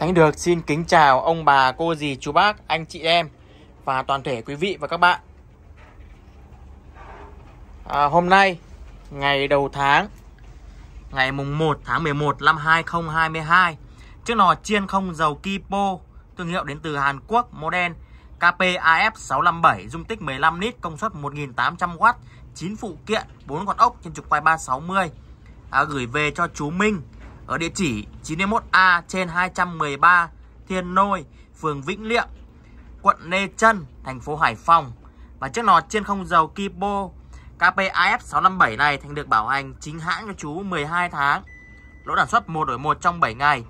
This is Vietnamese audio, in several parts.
Thánh Được xin kính chào ông bà, cô dì, chú bác, anh chị em và toàn thể quý vị và các bạn. À, hôm nay ngày đầu tháng ngày mùng 1 tháng 11 năm 2022 chiếc lò chiên không dầu Kipo thương hiệu đến từ Hàn Quốc model KPAF657 dung tích 15 lít công suất 1800W 9 phụ kiện 4 con ốc trên trục quay 360 à, gửi về cho chú Minh ở địa chỉ 91A trên 213 Thiên Nôi, phường Vĩnh Liệm, quận Lê Chân, thành phố Hải Phòng. Và chiếc lò trên không dầu Kibo KPAF 657 này thành được bảo hành chính hãng cho chú 12 tháng. Lỗ sản xuất 1 đổi 1 trong 7 ngày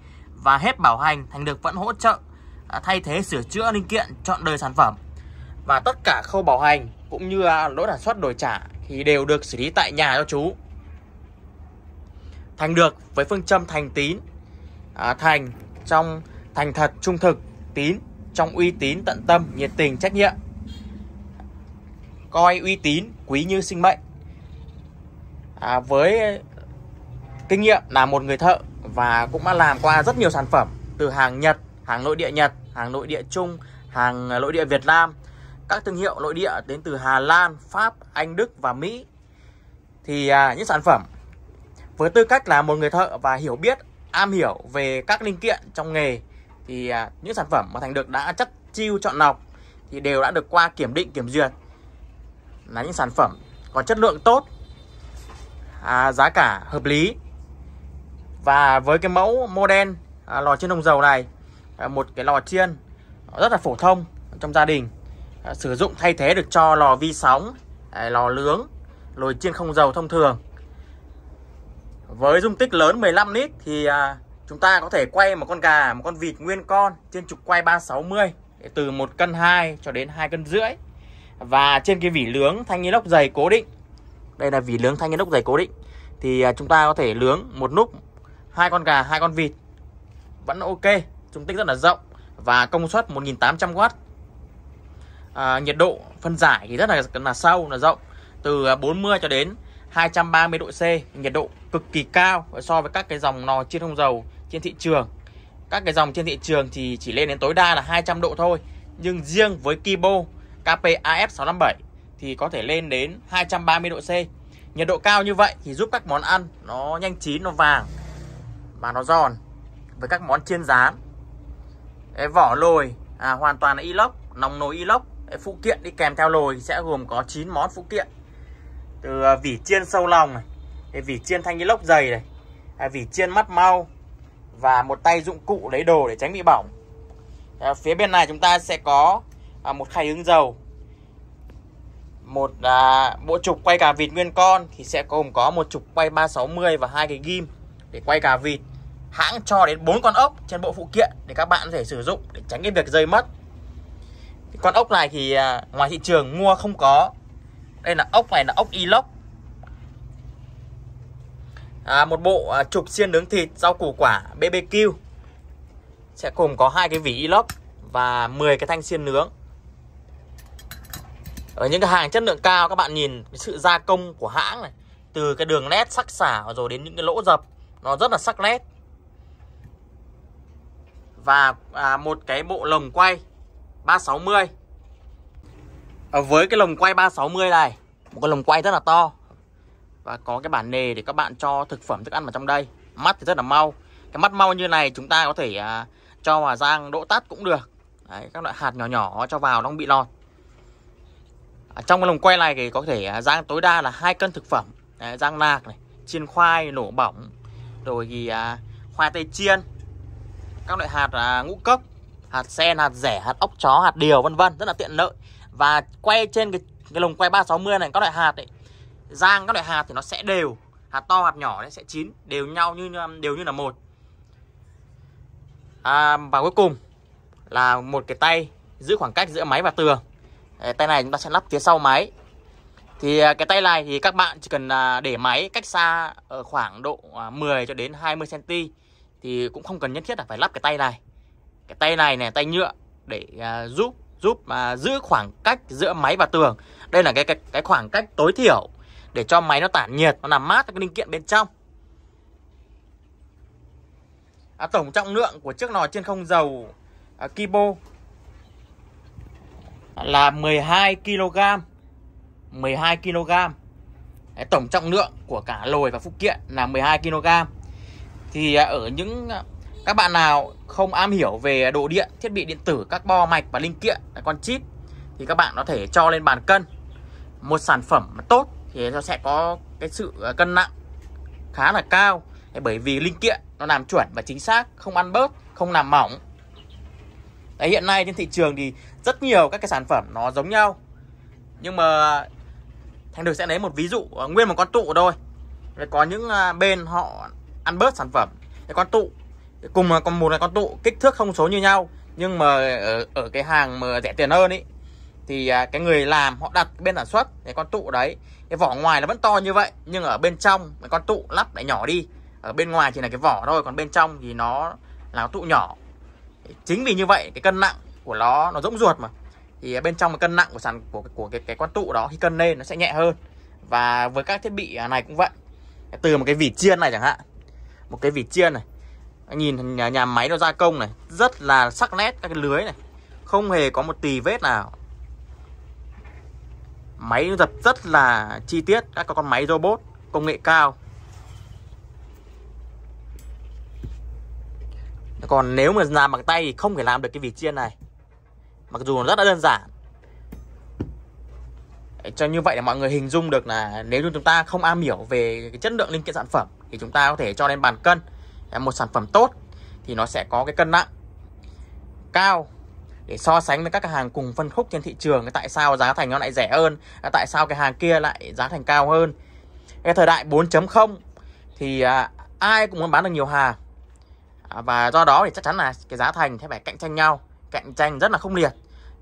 và hết bảo hành thành được vẫn hỗ trợ à, thay thế sửa chữa linh kiện chọn đời sản phẩm. Và tất cả khâu bảo hành cũng như à, lỗi sản xuất đổi trả thì đều được xử lý tại nhà cho chú thành được với phương châm thành tín à, thành trong thành thật trung thực tín trong uy tín tận tâm nhiệt tình trách nhiệm coi uy tín quý như sinh mệnh à, với kinh nghiệm là một người thợ và cũng đã làm qua rất nhiều sản phẩm từ hàng Nhật, hàng nội địa Nhật, hàng nội địa Trung, hàng nội địa Việt Nam, các thương hiệu nội địa đến từ Hà Lan, Pháp, Anh, Đức và Mỹ. Thì à, những sản phẩm với tư cách là một người thợ và hiểu biết, am hiểu về các linh kiện trong nghề thì à, những sản phẩm mà Thành được đã chất chiêu chọn lọc thì đều đã được qua kiểm định kiểm duyệt là những sản phẩm có chất lượng tốt, à, giá cả hợp lý và với cái mẫu model à, lò chiên đồng dầu này à, một cái lò chiên rất là phổ thông trong gia đình à, sử dụng thay thế được cho lò vi sóng, à, lò nướng, lò chiên không dầu thông thường với dung tích lớn 15 lít thì à, chúng ta có thể quay một con gà, một con vịt nguyên con trên trục quay 360 từ 1 cân 2 cho đến 2 cân rưỡi. Và trên cái vỉ lướng thanh inox dày cố định. Đây là vỉ lướng thanh inox dày cố định thì à, chúng ta có thể lướng một núp hai con gà, hai con vịt. Vẫn ok, dung tích rất là rộng và công suất 1800W. À, nhiệt độ phân giải thì rất là là sâu, là rộng từ 40 à, cho đến 230 độ C nhiệt độ cực kỳ cao so với các cái dòng nò chiên không dầu trên thị trường các cái dòng trên thị trường thì chỉ lên đến tối đa là 200 độ thôi nhưng riêng với Kibo KPAF657 thì có thể lên đến 230 độ C nhiệt độ cao như vậy thì giúp các món ăn nó nhanh chín nó vàng và nó giòn với các món chiên rán cái vỏ lồi à, hoàn toàn là inox nòng nồi inox phụ kiện đi kèm theo lồi sẽ gồm có 9 món phụ kiện từ à, vỉ chiên sâu lòng này cái vỉ chiên thanh lốc dày này à, vỉ chiên mắt mau và một tay dụng cụ lấy đồ để tránh bị bỏng à, phía bên này chúng ta sẽ có à, một khay hứng dầu một à, bộ trục quay cà vịt nguyên con thì sẽ gồm có một trục quay 360 và hai cái ghim để quay cà vịt hãng cho đến bốn con ốc trên bộ phụ kiện để các bạn có thể sử dụng để tránh cái việc rơi mất con ốc này thì à, ngoài thị trường mua không có đây là ốc này là ốc inox à, một bộ à, trục xiên nướng thịt rau củ quả BBQ sẽ cùng có hai cái vỉ inox và 10 cái thanh xiên nướng ở những cái hàng chất lượng cao các bạn nhìn cái sự gia công của hãng này từ cái đường nét sắc sảo rồi đến những cái lỗ dập nó rất là sắc nét và à, một cái bộ lồng quay 360 Ờ, với cái lồng quay 360 này Một cái lồng quay rất là to Và có cái bản nề để các bạn cho thực phẩm thức ăn vào trong đây Mắt thì rất là mau Cái mắt mau như này chúng ta có thể à, cho vào rang đỗ tắt cũng được Đấy, Các loại hạt nhỏ nhỏ cho vào nó không bị lọt à, Trong cái lồng quay này thì có thể à, rang tối đa là hai cân thực phẩm Đấy, Rang nạc này, chiên khoai, nổ bỏng Rồi thì à, khoai tây chiên Các loại hạt à, ngũ cốc hạt sen, hạt rẻ, hạt ốc chó, hạt điều vân vân rất là tiện lợi và quay trên cái cái lồng quay 360 này các loại hạt ấy rang các loại hạt thì nó sẽ đều hạt to hạt nhỏ sẽ chín đều nhau như đều như là một à, và cuối cùng là một cái tay giữ khoảng cách giữa máy và tường tay này chúng ta sẽ lắp phía sau máy thì à, cái tay này thì các bạn chỉ cần à, để máy cách xa ở khoảng độ 10 à, cho đến 20 cm thì cũng không cần nhất thiết là phải lắp cái tay này cái tay này này tay nhựa để giúp giúp mà giữ khoảng cách giữa máy và tường. Đây là cái cái, cái khoảng cách tối thiểu để cho máy nó tản nhiệt, nó làm mát cái linh kiện bên trong. À, tổng trọng lượng của chiếc nồi trên không dầu à, Kibo là 12 kg. 12 kg. Đấy, tổng trọng lượng của cả lồi và phụ kiện là 12 kg. Thì à, ở những các bạn nào không am hiểu về đồ điện, thiết bị điện tử, các bo mạch và linh kiện, con chip thì các bạn có thể cho lên bàn cân. Một sản phẩm mà tốt thì nó sẽ có cái sự à, cân nặng khá là cao bởi vì linh kiện nó làm chuẩn và chính xác, không ăn bớt, không làm mỏng. Đấy, hiện nay trên thị trường thì rất nhiều các cái sản phẩm nó giống nhau. Nhưng mà Thành Được sẽ lấy một ví dụ à, nguyên một con tụ thôi. Có những à, bên họ ăn bớt sản phẩm. con tụ cùng là con một là con tụ kích thước không số như nhau nhưng mà ở, ở cái hàng mà rẻ tiền hơn ý thì à, cái người làm họ đặt bên sản xuất cái con tụ đấy cái vỏ ngoài nó vẫn to như vậy nhưng ở bên trong cái con tụ lắp lại nhỏ đi ở bên ngoài chỉ là cái vỏ thôi còn bên trong thì nó là tụ nhỏ chính vì như vậy cái cân nặng của nó nó rỗng ruột mà thì à, bên trong cái cân nặng của sản của của cái cái con tụ đó khi cân lên nó sẽ nhẹ hơn và với các thiết bị à, này cũng vậy từ một cái vỉ chiên này chẳng hạn một cái vỉ chiên này Nhìn nhà, nhà máy nó gia công này Rất là sắc nét các cái lưới này Không hề có một tì vết nào Máy dập rất là chi tiết Các con máy robot công nghệ cao Còn nếu mà làm bằng tay thì không thể làm được cái vịt chiên này Mặc dù nó rất là đơn giản cho như vậy là mọi người hình dung được là nếu như chúng ta không am hiểu về cái chất lượng linh kiện sản phẩm thì chúng ta có thể cho lên bàn cân một sản phẩm tốt thì nó sẽ có cái cân nặng cao để so sánh với các hàng cùng phân khúc trên thị trường tại sao giá thành nó lại rẻ hơn tại sao cái hàng kia lại giá thành cao hơn cái thời đại 4.0 thì à, ai cũng muốn bán được nhiều hàng à, và do đó thì chắc chắn là cái giá thành sẽ phải cạnh tranh nhau cạnh tranh rất là không liệt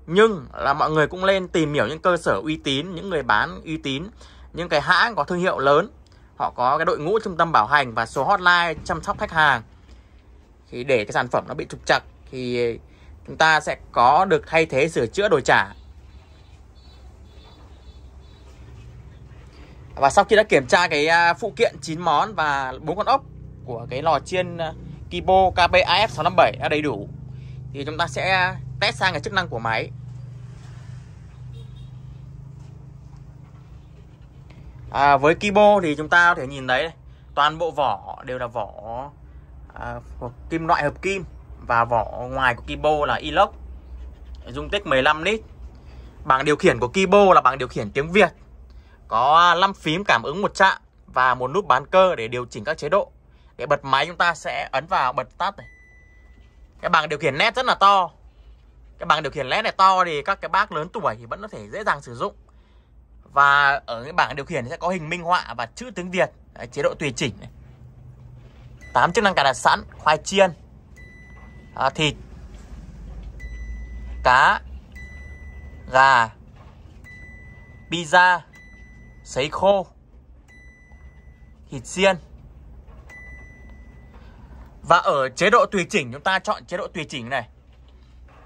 nhưng là mọi người cũng lên tìm hiểu những cơ sở uy tín những người bán uy tín những cái hãng có thương hiệu lớn họ có cái đội ngũ trung tâm bảo hành và số hotline chăm sóc khách hàng thì để cái sản phẩm nó bị trục trặc thì chúng ta sẽ có được thay thế sửa chữa đổi trả và sau khi đã kiểm tra cái à, phụ kiện 9 món và bốn con ốc của cái lò chiên à, Kibo KPAF657 đã đầy đủ thì chúng ta sẽ test sang cái chức năng của máy à, với Kibo thì chúng ta có thể nhìn thấy toàn bộ vỏ đều là vỏ à, kim loại hợp kim và vỏ ngoài của Kibo là inox dung tích 15 lít bảng điều khiển của Kibo là bảng điều khiển tiếng Việt có 5 phím cảm ứng một chạm và một nút bán cơ để điều chỉnh các chế độ để bật máy chúng ta sẽ ấn vào bật tắt này cái bảng điều khiển nét rất là to cái bảng điều khiển led này to thì các cái bác lớn tuổi thì vẫn có thể dễ dàng sử dụng và ở cái bảng điều khiển sẽ có hình minh họa và chữ tiếng Việt Đấy, chế độ tùy chỉnh này. 8 chức năng cài đặt sẵn khoai chiên à, thịt cá gà pizza sấy khô thịt xiên và ở chế độ tùy chỉnh chúng ta chọn chế độ tùy chỉnh này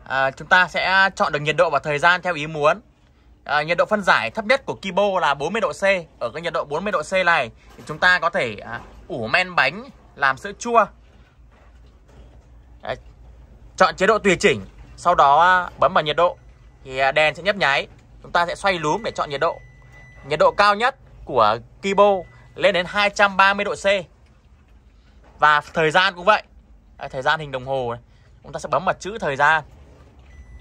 à, chúng ta sẽ chọn được nhiệt độ và thời gian theo ý muốn à, nhiệt độ phân giải thấp nhất của Kibo là 40 độ C ở cái nhiệt độ 40 độ C này thì chúng ta có thể à, ủ men bánh làm sữa chua Đấy. chọn chế độ tùy chỉnh sau đó à, bấm vào nhiệt độ thì à, đèn sẽ nhấp nháy chúng ta sẽ xoay lúm để chọn nhiệt độ nhiệt độ cao nhất của Kibo lên đến 230 độ C và thời gian cũng vậy à, thời gian hình đồng hồ này. chúng ta sẽ bấm vào chữ thời gian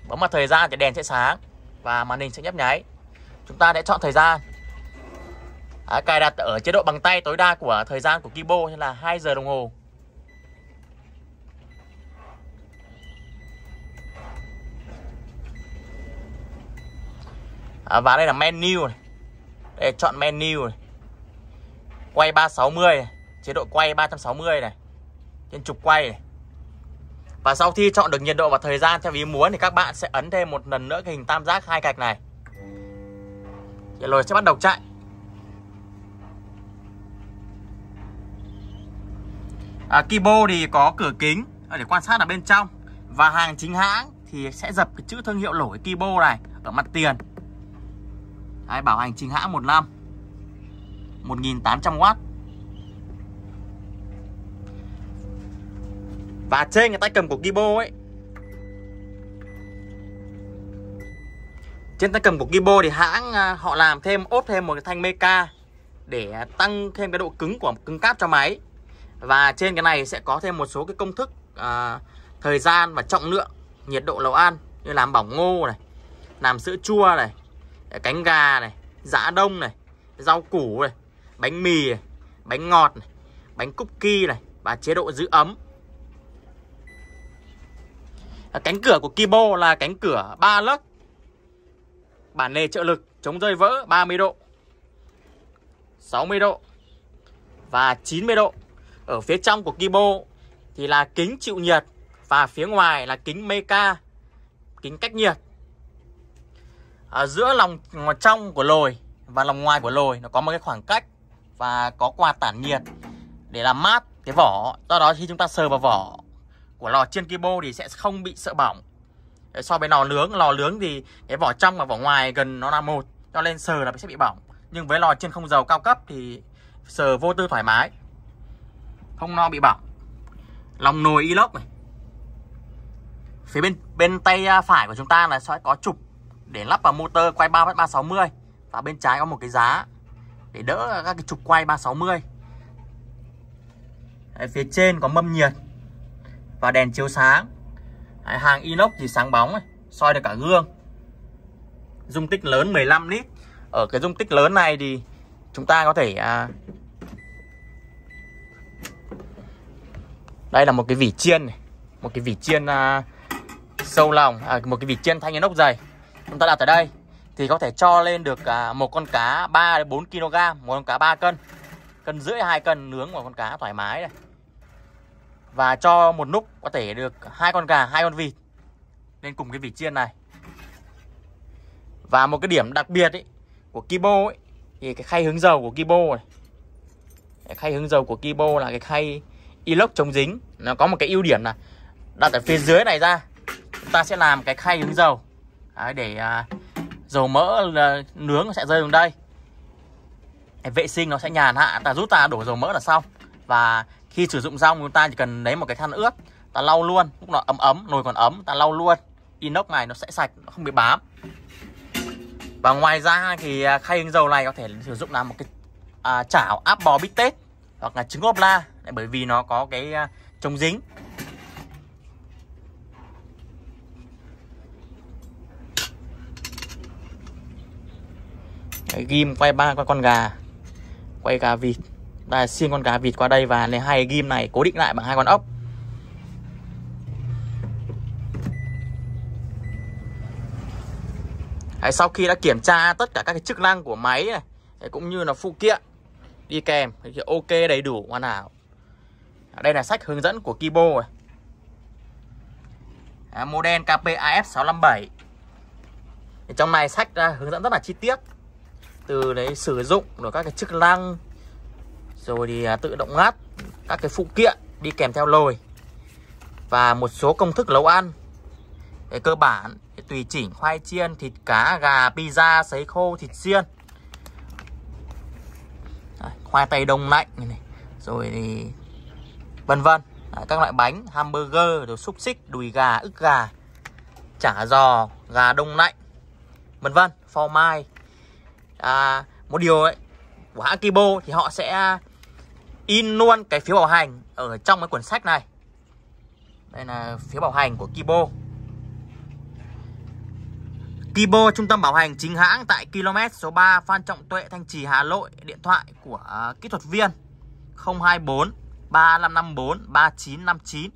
bấm vào thời gian thì đèn sẽ sáng và màn hình sẽ nhấp nháy chúng ta sẽ chọn thời gian à, cài đặt ở chế độ bằng tay tối đa của thời gian của Kibo như là 2 giờ đồng hồ à, và đây là menu này. để chọn menu này. quay 360 này. chế độ quay 360 này trên trục quay này. Và sau khi chọn được nhiệt độ và thời gian theo ý muốn thì các bạn sẽ ấn thêm một lần nữa cái hình tam giác hai cạch này. Vậy dạ rồi sẽ bắt đầu chạy. À, Kibo thì có cửa kính à, để quan sát ở bên trong và hàng chính hãng thì sẽ dập cái chữ thương hiệu lỗi Kibo này ở mặt tiền. Đấy, bảo hành chính hãng một năm 1800W và trên cái tay cầm của Gibo ấy trên tay cầm của Gibo thì hãng à, họ làm thêm ốp thêm một cái thanh meca để tăng thêm cái độ cứng của cứng cáp cho máy và trên cái này sẽ có thêm một số cái công thức à, thời gian và trọng lượng nhiệt độ nấu ăn như làm bỏng ngô này làm sữa chua này cánh gà này giã đông này rau củ này bánh mì này, bánh ngọt này, bánh cookie này và chế độ giữ ấm Ờ, cánh cửa của Kibo là cánh cửa 3 lớp Bản lề trợ lực chống rơi vỡ 30 độ 60 độ Và 90 độ Ở phía trong của Kibo Thì là kính chịu nhiệt Và phía ngoài là kính Meka, Kính cách nhiệt ở Giữa lòng trong của lồi Và lòng ngoài của lồi Nó có một cái khoảng cách Và có quạt tản nhiệt Để làm mát cái vỏ Do đó khi chúng ta sờ vào vỏ của lò chiên kibo thì sẽ không bị sợ bỏng so với lò nướng lò nướng thì cái vỏ trong và vỏ ngoài gần nó là một cho nên sờ là sẽ bị bỏng nhưng với lò chiên không dầu cao cấp thì sờ vô tư thoải mái không no bị bỏng lòng nồi inox này phía bên bên tay à, phải của chúng ta là sẽ có trục để lắp vào motor quay 3 360 và bên trái có một cái giá để đỡ các cái trục quay 360 Đấy, phía trên có mâm nhiệt và đèn chiếu sáng Đấy, hàng inox thì sáng bóng này, soi được cả gương dung tích lớn 15 lít ở cái dung tích lớn này thì chúng ta có thể à... đây là một cái vỉ chiên này. một cái vỉ chiên à... sâu lòng à, một cái vỉ chiên thanh inox dày chúng ta đặt ở đây thì có thể cho lên được à, một con cá 3 đến 4 kg một con cá 3 cân cân rưỡi hai cân nướng một con cá thoải mái này và cho một núc có thể được hai con gà hai con vịt lên cùng cái vỉ chiên này và một cái điểm đặc biệt ấy, của Kibo ấy, thì cái khay hướng dầu của Kibo này cái khay hướng dầu của Kibo là cái khay inox chống dính nó có một cái ưu điểm là đặt ở phía dưới này ra chúng ta sẽ làm cái khay hướng dầu Đấy, để à, dầu mỡ là, nướng sẽ rơi xuống đây vệ sinh nó sẽ nhàn hạ ta rút ta đổ dầu mỡ là xong và khi sử dụng xong chúng ta chỉ cần lấy một cái khăn ướt ta lau luôn lúc nó ấm ấm nồi còn ấm ta lau luôn inox này nó sẽ sạch nó không bị bám và ngoài ra thì à, khay hướng dầu này có thể sử dụng làm một cái à, chảo áp bò bít tết hoặc là trứng ốp la bởi vì nó có cái à, chống dính Đấy, ghim quay ba con, con gà quay gà vịt ta xiên con cá vịt qua đây và lấy hai ghim này cố định lại bằng hai con ốc Đấy, sau khi đã kiểm tra tất cả các cái chức năng của máy này cũng như là phụ kiện đi kèm thì ok đầy đủ hoàn hảo đây là sách hướng dẫn của Kibo này. À, model KPAF657 trong này sách ra hướng dẫn rất là chi tiết từ đấy sử dụng rồi các cái chức năng rồi thì à, tự động ngắt các cái phụ kiện đi kèm theo lồi và một số công thức nấu ăn cái cơ bản cái tùy chỉnh khoai chiên thịt cá gà pizza sấy khô thịt xiên khoai tây đông lạnh này, rồi thì vân vân các loại bánh hamburger rồi xúc xích đùi gà ức gà chả giò gà đông lạnh vân vân phô mai à, một điều ấy của hãng Kibo thì họ sẽ in luôn cái phiếu bảo hành ở trong cái cuốn sách này đây là phiếu bảo hành của Kibo Kibo trung tâm bảo hành chính hãng tại km số 3 Phan Trọng Tuệ Thanh Trì Hà Nội điện thoại của uh, kỹ thuật viên 024 3554 3959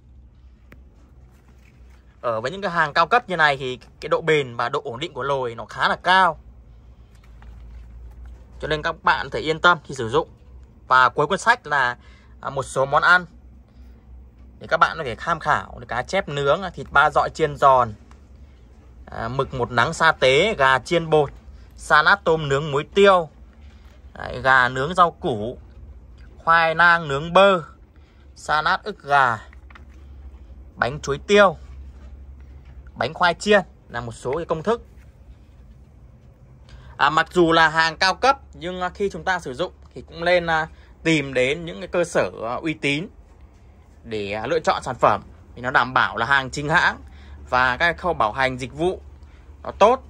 ở với những cái hàng cao cấp như này thì cái độ bền và độ ổn định của lồi nó khá là cao cho nên các bạn thể yên tâm khi sử dụng và cuối cuốn sách là à, một số món ăn để các bạn có thể tham khảo cá chép nướng thịt ba dọi chiên giòn à, mực một nắng sa tế gà chiên bột salad tôm nướng muối tiêu à, gà nướng rau củ khoai lang nướng bơ salad ức gà bánh chuối tiêu bánh khoai chiên là một số công thức à, mặc dù là hàng cao cấp nhưng khi chúng ta sử dụng thì cũng nên à, tìm đến những cái cơ sở à, uy tín để à, lựa chọn sản phẩm vì nó đảm bảo là hàng chính hãng và các khâu bảo hành dịch vụ nó tốt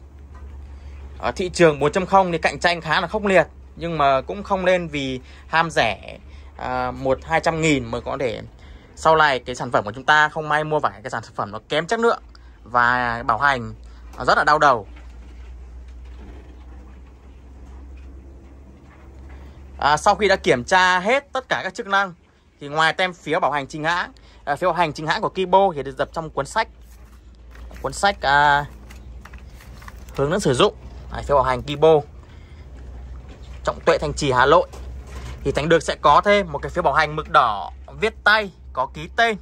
ở thị trường 4.0 thì cạnh tranh khá là khốc liệt nhưng mà cũng không nên vì ham rẻ một hai trăm nghìn mới có thể sau này cái sản phẩm của chúng ta không may mua phải cái sản phẩm nó kém chất lượng và bảo hành nó rất là đau đầu à, sau khi đã kiểm tra hết tất cả các chức năng thì ngoài tem phiếu bảo hành chính hãng à, phiếu bảo hành chính hãng của Kibo thì được dập trong cuốn sách cuốn sách à, hướng dẫn sử dụng à, phiếu bảo hành Kibo trọng tuệ thành trì Hà Nội thì Thánh Được sẽ có thêm một cái phiếu bảo hành mực đỏ viết tay có ký tên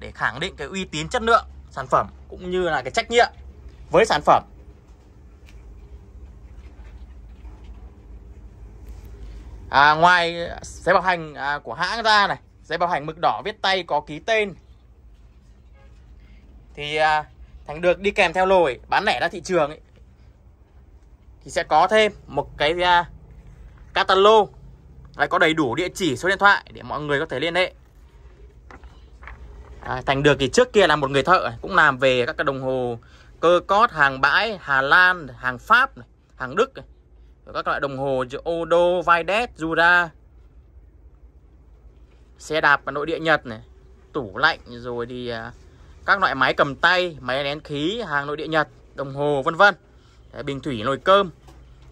để khẳng định cái uy tín chất lượng sản phẩm cũng như là cái trách nhiệm với sản phẩm à, ngoài giấy bảo hành à, của hãng ra này giấy bảo hành mực đỏ viết tay có ký tên thì à, Thành được đi kèm theo lồi bán lẻ ra thị trường ấy, thì sẽ có thêm một cái à, catalog lại có đầy đủ địa chỉ số điện thoại để mọi người có thể liên hệ à, Thành được thì trước kia là một người thợ cũng làm về các cái đồng hồ cơ cót hàng bãi Hà Lan hàng Pháp này, hàng Đức này các loại đồng hồ như Odo, Vides, Jura xe đạp và nội địa Nhật này tủ lạnh rồi thì à, các loại máy cầm tay máy nén khí hàng nội địa Nhật đồng hồ vân vân bình thủy nồi cơm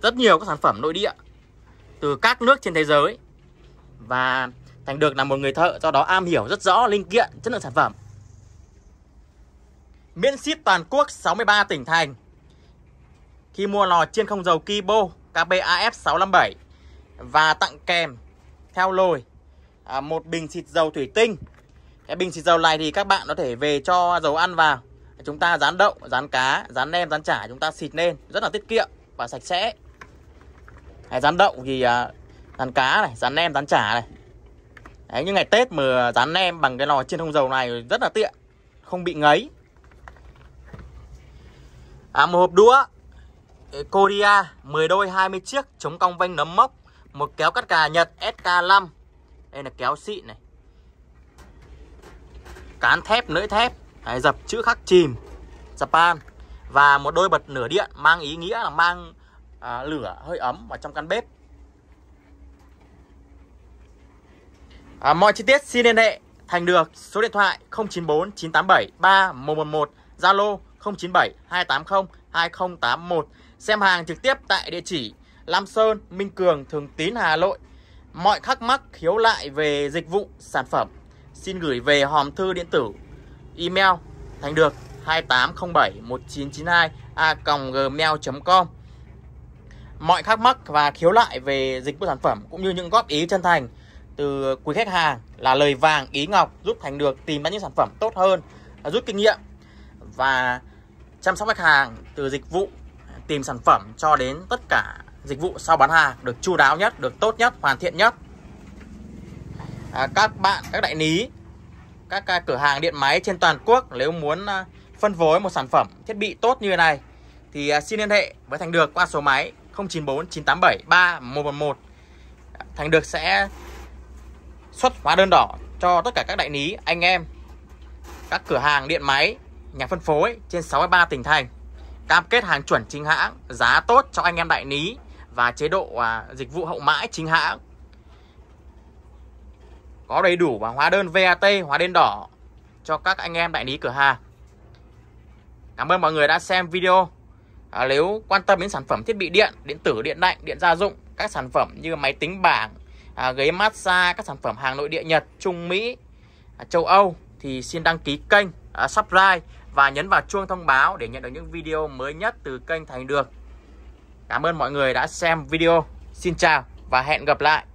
rất nhiều các sản phẩm nội địa từ các nước trên thế giới và Thành được là một người thợ do đó am hiểu rất rõ linh kiện chất lượng sản phẩm miễn ship toàn quốc 63 tỉnh thành khi mua lò chiên không dầu Kibo KPAF 657 và tặng kèm theo lồi à, một bình xịt dầu thủy tinh. Cái bình xịt dầu này thì các bạn có thể về cho dầu ăn vào. Chúng ta rán đậu, rán cá, rán nem, rán chả chúng ta xịt lên rất là tiết kiệm và sạch sẽ. Đấy, rán đậu thì à, rán cá này, rán nem, rán chả này. Đấy, những ngày Tết mà rán nem bằng cái lò chiên không dầu này rất là tiện, không bị ngấy. À, một hộp đũa Korea 10 đôi 20 chiếc chống cong vanh nấm mốc một kéo cắt cà Nhật SK5 đây là kéo xịn này cán thép lưỡi thép Đấy, dập chữ khắc chìm Japan và một đôi bật nửa điện mang ý nghĩa là mang à, lửa hơi ấm vào trong căn bếp à, mọi chi tiết xin liên hệ thành được số điện thoại 094 987 3111 Zalo 097 280 2081 Xem hàng trực tiếp tại địa chỉ Lam Sơn, Minh Cường, Thường Tín, Hà Nội. Mọi thắc mắc khiếu lại về dịch vụ, sản phẩm xin gửi về hòm thư điện tử email thành được 28071992 a gmail.com Mọi thắc mắc và khiếu lại về dịch vụ sản phẩm cũng như những góp ý chân thành từ quý khách hàng là lời vàng ý ngọc giúp Thành được tìm ra những sản phẩm tốt hơn, rút kinh nghiệm và chăm sóc khách hàng từ dịch vụ tìm sản phẩm cho đến tất cả dịch vụ sau bán hàng được chu đáo nhất, được tốt nhất, hoàn thiện nhất. À, các bạn, các đại lý, các à, cửa hàng điện máy trên toàn quốc nếu muốn à, phân phối một sản phẩm thiết bị tốt như thế này thì à, xin liên hệ với Thành Được qua số máy 094 987 3111. Thành Được sẽ xuất hóa đơn đỏ cho tất cả các đại lý, anh em, các cửa hàng điện máy, nhà phân phối trên 63 tỉnh thành. Cam kết hàng chuẩn chính hãng, giá tốt cho anh em đại lý và chế độ à, dịch vụ hậu mãi chính hãng. Có đầy đủ và hóa đơn VAT, hóa đơn đỏ cho các anh em đại lý cửa hàng. Cảm ơn mọi người đã xem video. À, nếu quan tâm đến sản phẩm thiết bị điện, điện tử, điện lạnh, điện gia dụng, các sản phẩm như máy tính bảng, à, ghế massage, các sản phẩm hàng nội địa Nhật, Trung Mỹ, à, châu Âu thì xin đăng ký kênh, à, subscribe và nhấn vào chuông thông báo để nhận được những video mới nhất từ kênh Thành Được. Cảm ơn mọi người đã xem video. Xin chào và hẹn gặp lại.